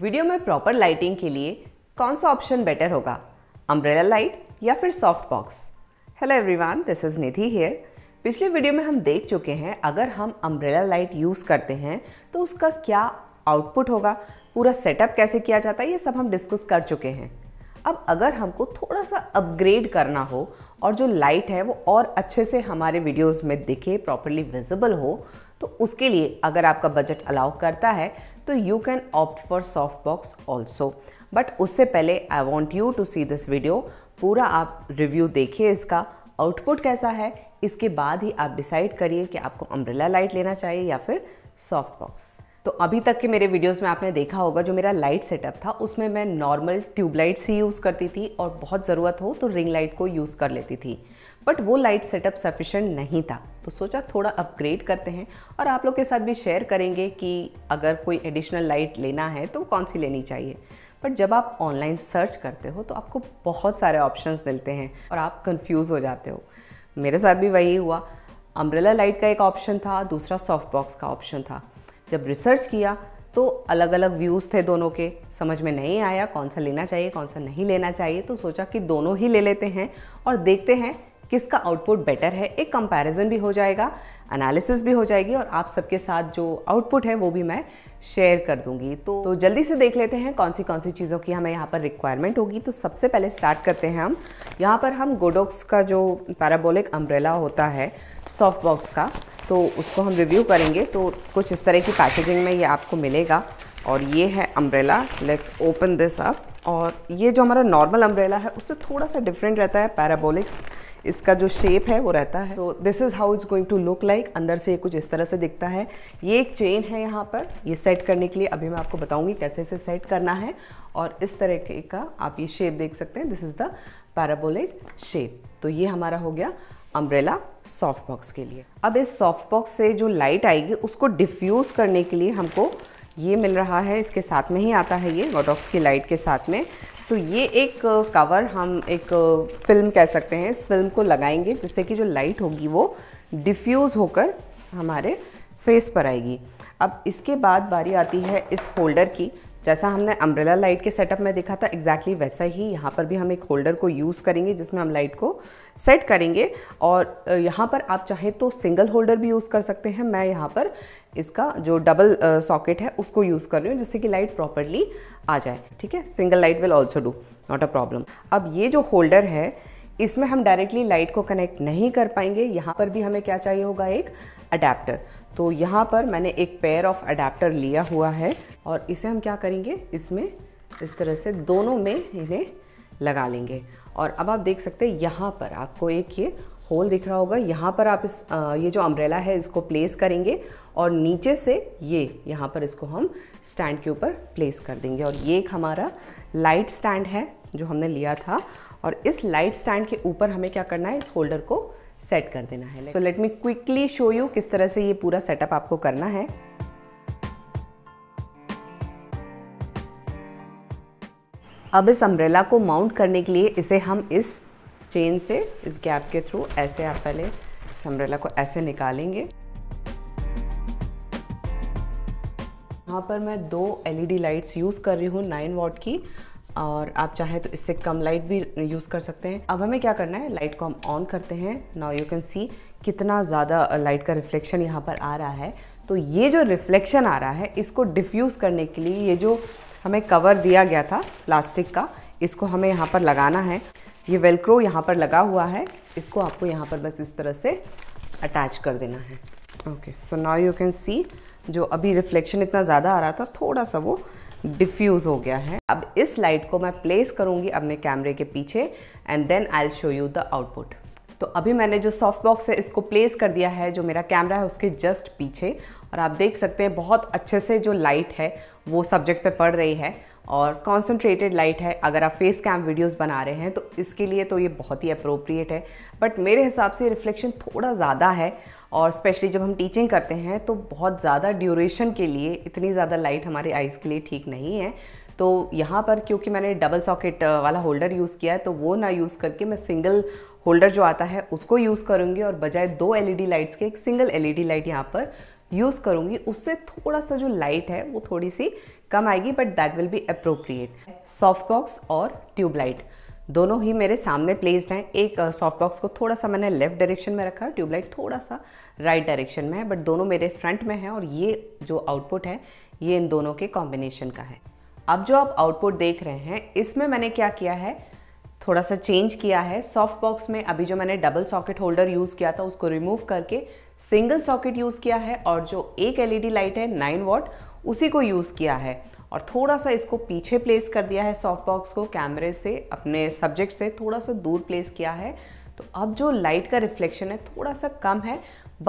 video में proper lighting के लिए कौन सा ऑप्शन बेटर होगा अम्ब्रेला लाइट या फिर soft box hello everyone this is Nidhi here पिछले वीडियो में हम देख चुके हैं अगर हम अम्ब्रेला लाइट यूज़ करते हैं तो उसका क्या आउटपुट होगा पूरा सेटअप कैसे किया जाता है ये सब हम डिस्कस कर चुके हैं अब अगर हमको थोड़ा सा अपग्रेड करना हो और जो लाइट है वो और अच्छे से हमारे वीडियोस में दिखे प्रॉपरली विजिबल हो तो उसके लिए अगर आपका बजट अलाउ करता है तो you can opt for soft box also but उससे पहले I want you to see this video पूरा आप रिव्यू देखिए इसका आउटपुट कैसा है इसके बाद ही आप डिसाइड करिए कि आपको अम्ब्रेला लाइट लेना चाहिए या फिर सॉफ्ट बॉक्स तो अभी तक के मेरे वीडियोस में आपने देखा होगा जो मेरा लाइट सेटअप था उसमें मैं नॉर्मल ट्यूबलाइट्स ही यूज़ करती थी और बहुत ज़रूरत हो तो रिंग लाइट को यूज़ कर लेती थी बट वो लाइट सेटअप सफिशेंट नहीं था तो सोचा थोड़ा अपग्रेड करते हैं और आप लोग के साथ भी शेयर करेंगे कि अगर कोई एडिशनल लाइट लेना है तो कौन सी लेनी चाहिए बट जब आप ऑनलाइन सर्च करते हो तो आपको बहुत सारे ऑप्शंस मिलते हैं और आप कंफ्यूज हो जाते हो मेरे साथ भी वही हुआ अम्ब्रेला लाइट का एक ऑप्शन था दूसरा सॉफ्ट बॉक्स का ऑप्शन था जब रिसर्च किया तो अलग अलग व्यूज़ थे दोनों के समझ में नहीं आया कौन सा लेना चाहिए कौन सा नहीं लेना चाहिए तो सोचा कि दोनों ही ले लेते हैं और देखते हैं किसका आउटपुट बेटर है एक कंपैरिजन भी हो जाएगा एनालिसिस भी हो जाएगी और आप सबके साथ जो आउटपुट है वो भी मैं शेयर कर दूंगी तो, तो जल्दी से देख लेते हैं कौन सी कौन सी चीज़ों की हमें यहाँ पर रिक्वायरमेंट होगी तो सबसे पहले स्टार्ट करते हैं हम यहाँ पर हम गोडोक्स का जो पैराबोलिक अम्ब्रेला होता है सॉफ्ट बॉक्स का तो उसको हम रिव्यू करेंगे तो कुछ इस तरह की पैकेजिंग में ये आपको मिलेगा और ये है umbrella let's open this up और ये जो हमारा नॉर्मल अम्ब्रेला है उससे थोड़ा सा डिफरेंट रहता है पैराबोलिक्स इसका जो शेप है वो रहता है so this is how is going to look like अंदर से कुछ इस तरह से दिखता है ये एक चेन है यहाँ पर ये सेट करने के लिए अभी मैं आपको बताऊँगी कैसे इसे सेट करना है और इस तरह का आप ये शेप देख सकते हैं this is the parabolic shape तो ये हमारा हो गया अम्ब्रेला सॉफ्ट बॉक्स के लिए अब इस सॉफ्ट बॉक्स से जो लाइट आएगी उसको डिफ्यूज़ करने के लिए हमको ये मिल रहा है इसके साथ में ही आता है ये गोडॉक्स की लाइट के साथ में तो ये एक कवर हम एक फिल्म कह सकते हैं इस फिल्म को लगाएंगे जिससे कि जो लाइट होगी वो डिफ्यूज़ होकर हमारे फेस पर आएगी अब इसके बाद बारी आती है इस होल्डर की जैसा हमने अम्ब्रेला लाइट के सेटअप में देखा था एग्जैक्टली exactly वैसा ही यहाँ पर भी हम एक होल्डर को यूज़ करेंगे जिसमें हम लाइट को सेट करेंगे और यहाँ पर आप चाहें तो सिंगल होल्डर भी यूज़ कर सकते हैं मैं यहाँ पर इसका जो डबल सॉकेट है उसको यूज़ कर रही हूँ जिससे कि लाइट प्रॉपरली आ जाए ठीक है single light will also do not a problem अब ये जो होल्डर है इसमें हम डायरेक्टली लाइट को कनेक्ट नहीं कर पाएंगे यहाँ पर भी हमें क्या चाहिए होगा एक अडेप्टर तो यहाँ पर मैंने एक पेयर ऑफ अडेप्टर लिया हुआ है और इसे हम क्या करेंगे इसमें इस तरह से दोनों में इन्हें लगा लेंगे और अब आप देख सकते हैं यहाँ पर आपको एक ये होल दिख रहा होगा यहाँ पर आप इस आ, ये जो अम्ब्रेला है इसको प्लेस करेंगे और नीचे से ये यहाँ पर इसको हम स्टैंड के ऊपर प्लेस कर देंगे और ये एक हमारा लाइट स्टैंड है जो हमने लिया था और इस लाइट स्टैंड के ऊपर हमें क्या करना है इस होल्डर को सेट कर देना है so let me quickly show you किस तरह से ये पूरा सेटअप आपको करना है अब इस अम्ब्रेला को माउंट करने के लिए इसे हम इस चेन से इस गैप के थ्रू ऐसे आप पहले इस अम्ब्रेला को ऐसे निकालेंगे यहाँ पर मैं दो एलईडी लाइट्स यूज़ कर रही हूँ नाइन वॉट की और आप चाहें तो इससे कम लाइट भी यूज़ कर सकते हैं अब हमें क्या करना है लाइट को हम ऑन करते हैं नाउ यू कैन सी कितना ज़्यादा लाइट का रिफ्लेक्शन यहाँ पर आ रहा है तो ये जो रिफ्लेक्शन आ रहा है इसको डिफ्यूज़ करने के लिए ये जो हमें कवर दिया गया था प्लास्टिक का इसको हमें यहाँ पर लगाना है ये वेलक्रो यहाँ पर लगा हुआ है इसको आपको यहाँ पर बस इस तरह से अटैच कर देना है okay so now you can see जो अभी रिफ्लेक्शन इतना ज़्यादा आ रहा था थोड़ा सा वो डिफ्यूज़ हो गया है अब इस लाइट को मैं प्लेस करूँगी अपने कैमरे के पीछे and then I show you the output तो अभी मैंने जो सॉफ्ट बॉक्स है इसको प्लेस कर दिया है जो मेरा कैमरा है उसके जस्ट पीछे और आप देख सकते हैं बहुत अच्छे से जो लाइट है वो सब्जेक्ट पे पड़ रही है और कॉन्सेंट्रेटेड लाइट है अगर आप फेस कैम वीडियोस बना रहे हैं तो इसके लिए तो ये बहुत ही अप्रोप्रिएट है बट मेरे हिसाब से रिफ्लेक्शन थोड़ा ज़्यादा है और स्पेशली जब हम टीचिंग करते हैं तो बहुत ज़्यादा ड्यूरेशन के लिए इतनी ज़्यादा लाइट हमारे आइज़ के लिए ठीक नहीं है तो यहाँ पर क्योंकि मैंने डबल सॉकेट वाला होल्डर यूज़ किया है तो वो ना यूज़ करके मैं सिंगल होल्डर जो आता है उसको यूज़ करूँगी और बजाय दो एलईडी लाइट्स के एक सिंगल एलईडी लाइट यहाँ पर यूज़ करूँगी उससे थोड़ा सा जो लाइट है वो थोड़ी सी कम आएगी but that will be appropriate soft box और ट्यूबलाइट दोनों ही मेरे सामने प्लेस्ड हैं एक सॉफ्ट uh, बॉक्स को थोड़ा सा मैंने लेफ्ट डायरेक्शन में रखा ट्यूबलाइट थोड़ा सा राइट डायरेक्शन में है बट दोनों मेरे फ्रंट में है और ये जो आउटपुट है ये इन दोनों के कॉम्बिनेशन का है अब जो आप आउटपुट देख रहे हैं इसमें मैंने क्या किया है थोड़ा सा चेंज किया है सॉफ्ट बॉक्स में अभी जो मैंने डबल सॉकेट होल्डर यूज़ किया था उसको रिमूव करके सिंगल सॉकेट यूज़ किया है और जो एक एलईडी लाइट है नाइन वॉट उसी को यूज़ किया है और थोड़ा सा इसको पीछे प्लेस कर दिया है सॉफ्ट बॉक्स को कैमरे से अपने सब्जेक्ट से थोड़ा सा दूर प्लेस किया है तो अब जो लाइट का रिफ्लेक्शन है थोड़ा सा कम है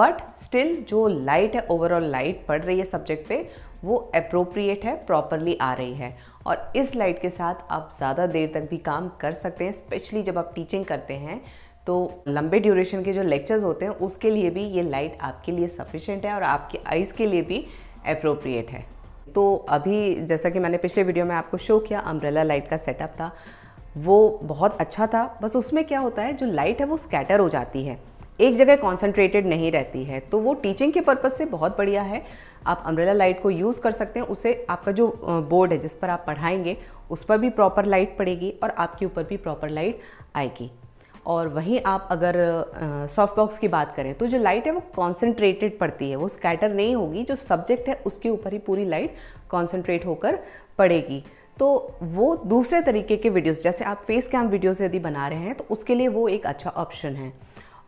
बट स्टिल जो लाइट है ओवरऑल लाइट पड़ रही है सब्जेक्ट पे वो अप्रोप्रिएट है प्रॉपरली आ रही है और इस लाइट के साथ आप ज़्यादा देर तक भी काम कर सकते हैं स्पेशली जब आप टीचिंग करते हैं तो लंबे ड्यूरेशन के जो लेक्चर्स होते हैं उसके लिए भी ये लाइट आपके लिए सफिशेंट है और आपकी आइज़ के लिए भी अप्रोप्रिएट है तो अभी जैसा कि मैंने पिछले वीडियो में आपको शो किया अम्ब्रेला लाइट का सेटअप था वो बहुत अच्छा था बस उसमें क्या होता है जो लाइट है वो स्कैटर हो जाती है एक जगह कॉन्सेंट्रेटेड नहीं रहती है तो वो टीचिंग के पर्पज़ से बहुत बढ़िया है आप अम्ब्रेला लाइट को यूज़ कर सकते हैं उसे आपका जो बोर्ड है जिस पर आप पढ़ाएंगे उस पर भी प्रॉपर लाइट पड़ेगी और आपके ऊपर भी प्रॉपर लाइट आएगी और वहीं आप अगर सॉफ्ट बॉक्स की बात करें तो जो लाइट है वो कॉन्सेंट्रेटेड पड़ती है वो स्कैटर नहीं होगी जो सब्जेक्ट है उसके ऊपर ही पूरी लाइट कॉन्सेंट्रेट होकर पड़ेगी तो वो दूसरे तरीके के वीडियोस जैसे आप फेस कैम वीडियोस यदि बना रहे हैं तो उसके लिए वो एक अच्छा ऑप्शन है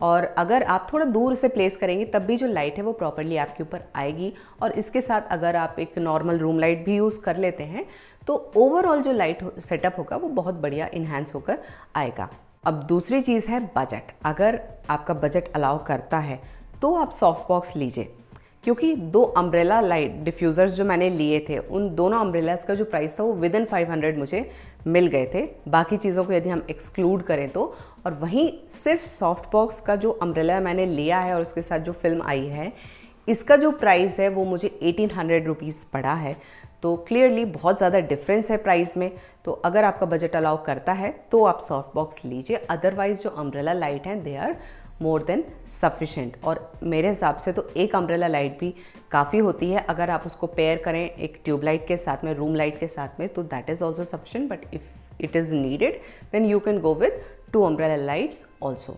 और अगर आप थोड़ा दूर से प्लेस करेंगे तब भी जो लाइट है वो प्रॉपरली आपके ऊपर आएगी और इसके साथ अगर आप एक नॉर्मल रूम लाइट भी यूज़ कर लेते हैं तो ओवरऑल जो लाइट सेटअप होगा वो बहुत बढ़िया इन्हेंस होकर आएगा अब दूसरी चीज़ है बजट अगर आपका बजट अलाउ करता है तो आप सॉफ्ट बॉक्स लीजिए क्योंकि दो अम्ब्रेला लाइट डिफ्यूज़र्स जो मैंने लिए थे उन दोनों अम्ब्रेलाज का जो प्राइस था वो विद इन फाइव मुझे मिल गए थे बाकी चीज़ों को यदि हम एक्सक्लूड करें तो और वहीं सिर्फ सॉफ्ट बॉक्स का जो अम्ब्रेला मैंने लिया है और उसके साथ जो फिल्म आई है इसका जो प्राइस है वो मुझे एटीन हंड्रेड रुपीज़ पड़ा है तो क्लियरली बहुत ज़्यादा डिफरेंस है प्राइस में तो अगर आपका बजट अलाउ करता है तो आप सॉफ्ट बॉक्स लीजिए अदरवाइज़ जो अम्ब्रेला लाइट हैं they are more than sufficient और मेरे हिसाब से तो एक अम्ब्रेला लाइट भी काफ़ी होती है अगर आप उसको पेयर करें एक ट्यूबलाइट के साथ में रूम लाइट के साथ में तो that is also sufficient but if it is needed then you can go with two umbrella lights also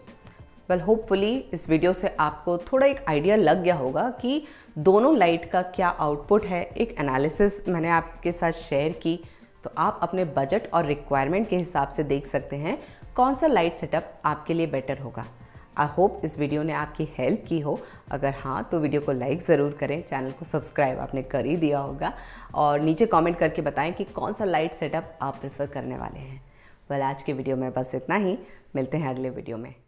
well hopefully इस वीडियो से आपको थोड़ा एक आइडिया लग गया होगा कि दोनों लाइट का क्या आउटपुट है एक एनालिसिस मैंने आपके साथ शेयर की तो आप अपने बजट और रिक्वायरमेंट के हिसाब से देख सकते हैं कौन सा लाइट सेटअप आपके लिए बेटर होगा आई होप इस वीडियो ने आपकी हेल्प की हो अगर हाँ तो वीडियो को लाइक ज़रूर करें चैनल को सब्सक्राइब आपने कर ही दिया होगा और नीचे कमेंट करके बताएं कि कौन सा लाइट सेटअप आप प्रेफर करने वाले हैं वह आज के वीडियो में बस इतना ही मिलते हैं अगले वीडियो में